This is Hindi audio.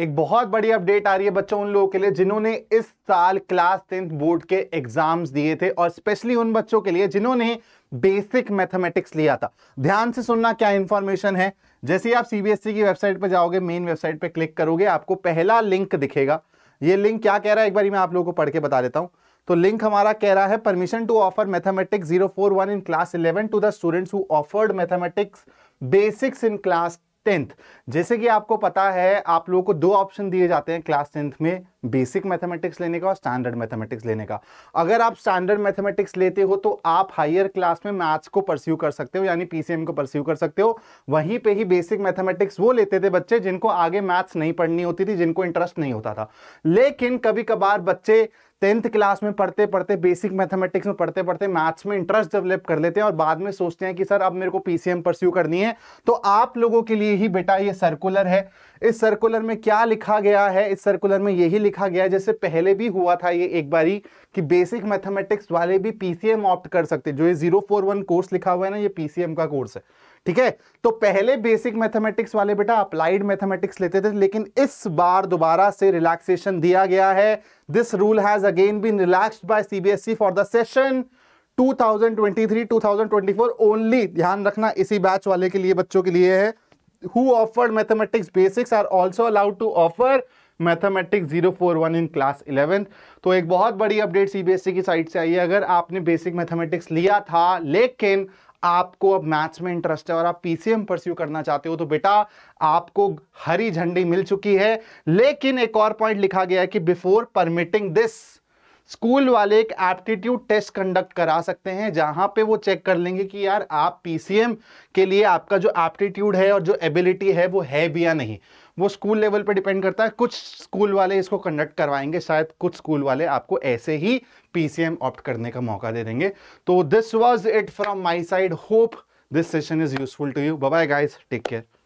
एक बहुत बड़ी अपडेट आ रही है बच्चों उन लोगों के लिए जिन्होंने इस साल क्लास टेंथ बोर्ड के एग्जाम्स दिए थे और स्पेशली उन बच्चों के लिए जिन्होंने बेसिक मैथमेटिक्स लिया था ध्यान से सुनना क्या इंफॉर्मेशन है जैसे ही आप सीबीएसई e की वेबसाइट पर जाओगे मेन वेबसाइट पर क्लिक करोगे आपको पहला लिंक दिखेगा ये लिंक क्या कह रहा है एक बार मैं आप लोगों को पढ़ के बता देता हूँ तो लिंक हमारा कह रहा है permission to offer mathematics 041 in class eleven to the students who offered mathematics basics in class tenth जैसे कि आपको पता है आप लोगों को दो ऑप्शन दिए जाते हैं क्लास टेंथ में बेसिक मैथमेटिक्स लेने का और स्टैंडर्ड मैथमेटिक्स लेने का अगर आप स्टैंडर्ड मैथमेटिक्स लेते हो तो आप हायर क्लास में मैथ्स को परस्यू कर सकते हो यानी पीसीएम को परस्यू कर सकते हो वहीं पे ही बेसिक मैथमेटिक्स वो लेते थे बच्चे जिनको आगे मैथ्स नहीं पढ़नी होती थी जिनको इंटरेस्ट नहीं होता था लेकिन कभी कभार बच्चे टेंथ क्लास में पढ़ते पढ़ते बेसिक मैथमेटिक्स में पढ़ते पढ़ते मैथ्स में इंटरेस्ट डेवलप कर लेते हैं और बाद में सोचते हैं कि सर अब मेरे को पीसीएम परस्यू करनी है तो आप लोगों के लिए ही बेटा ये सर्कुलर है इस सर्कुलर में क्या लिखा गया है इस सर्कुलर में यही लिखा गया है जैसे पहले भी हुआ था ये एक बारी कि बेसिक मैथमेटिक्स वाले भी पीसीएम ऑप्ट कर सकते जो ये जीरो कोर्स लिखा हुआ है ना ये पीसीएम का कोर्स है ठीक है तो पहले बेसिक मैथमेटिक्स वाले बेटा अप्लाइड मैथमेटिक्स लेते थे लेकिन इस बार दोबारा से रिलैक्सेशन दिया गया है this rule has again been relaxed by CBSE for the session 2023-2024 only ध्यान रखना इसी बैच वाले के लिए बच्चों के लिए है who offered mathematics basics are also allowed to offer mathematics 041 in class eleventh तो एक बहुत बड़ी अपडेट सीबीएसई e की साइड से आई है अगर आपने बेसिक मैथमेटिक्स लिया था लेकिन आपको अब मैथ्स में इंटरेस्ट है और आप पीसीएम परस्यू करना चाहते हो तो बेटा आपको हरी झंडी मिल चुकी है लेकिन एक और पॉइंट लिखा गया है कि बिफोर परमिटिंग दिस स्कूल वाले एक एप्टीट्यूड टेस्ट कंडक्ट करा सकते हैं जहां पे वो चेक कर लेंगे कि यार आप पीसीएम के लिए आपका जो एप्टीट्यूड है और जो एबिलिटी है वो है भी या नहीं वो स्कूल लेवल पे डिपेंड करता है कुछ स्कूल वाले इसको कंडक्ट करवाएंगे शायद कुछ स्कूल वाले आपको ऐसे ही पीसीएम ऑप्ट करने का मौका दे देंगे तो this was it from my side hope this session is useful to you bye guys take care